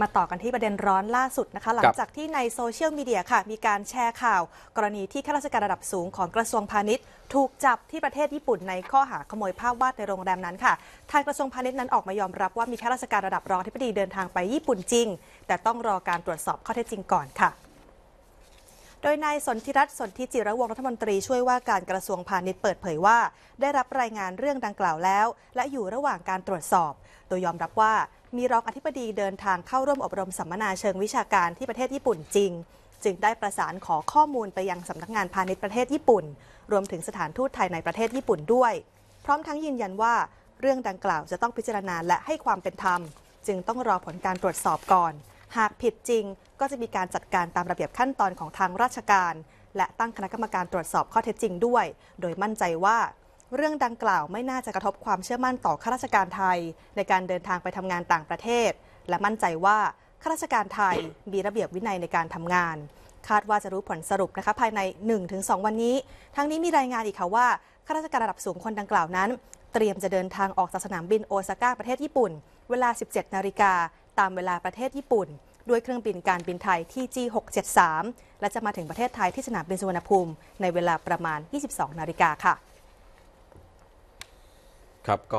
มาต่อกันที่ประเด็นร้อนล่าสุดนะคะ หลังจากที่ในโซเชียลมีเดียค่ะมีการแชร์ข่าว กรณีที่ข้าราชการระดับสูงของกระทรวงพาณิชย์ ถูกจับที่ประเทศญี่ปุ่นในข้อหาขโมยภาพวาดในโรงแรมนั้นค่ะทางกระทรวงพาณิชย์นั้นออกมายอมรับ ว่ามีข้าราชการระดับรองที่ปดีเดินทางไปญี่ปุ่นจริง แต่ต้องรอการตรวจสอบข้อเท็จจริงก่อนค่ะโดยนายสนธิรัตน์สนธิจิรวงรัฐมนตรีช่วยว่าการกระทรวงพาณิชย์เปิดเผยว่า ได้รับรายงานเรื่องดังกล่าวแล้วและอยู่ระหว่างการตรวจสอบโดยยอมรับว่ามีรองอธิบดีเดินทางเข้าร่วมอบรมสัมมนาเชิงวิชาการที่ประเทศญี่ปุ่นจริง จึงได้ประสานขอข้อมูลไปยังสำนักงานพาณิชย์ประเทศญี่ปุ่น รวมถึงสถานทูตไทยในประเทศญี่ปุ่นด้วย พร้อมทั้งยืนยันว่า เรื่องดังกล่าวจะต้องพิจารณาและให้ความเป็นธรรม จึงต้องรอผลการตรวจสอบก่อนหากผิดจริงก็จะมีการจัดการตามระเบียบขั้นตอนของทางราชการ และตั้งคณะกรรมการตรวจสอบข้อเท็จจริงด้วย โดยมั่นใจว่า เรื่องดังกล่าวไม่น่าจะกระทบความเชื่อมั่นต่อข้าราชการไทย ในการเดินทางไปทำงานต่างประเทศ และมั่นใจว่าข้าราชการไทยมีระเบียบวินัยในการทำงาน คาดว่าจะรู้ผลสรุปนะคะภายใน 1-2 วันนี้ ทั้งนี้มีรายงานอีกค่ะว่าข้าราชการระดับสูงคนดังกล่าวนั้น เตรียมจะเดินทางออกจากสนามบินโอซาก้าประเทศญี่ปุ่น เวลา 17นาฬิกาตามเวลาประเทศญี่ปุ่นด้วยเครื่องบินการบินไทยที่ G673 และจะมาถึงประเทศไทยที่สนามบินสุวรรณภูมิในเวลาประมาณ 22นาฬิกาค่ะครับก็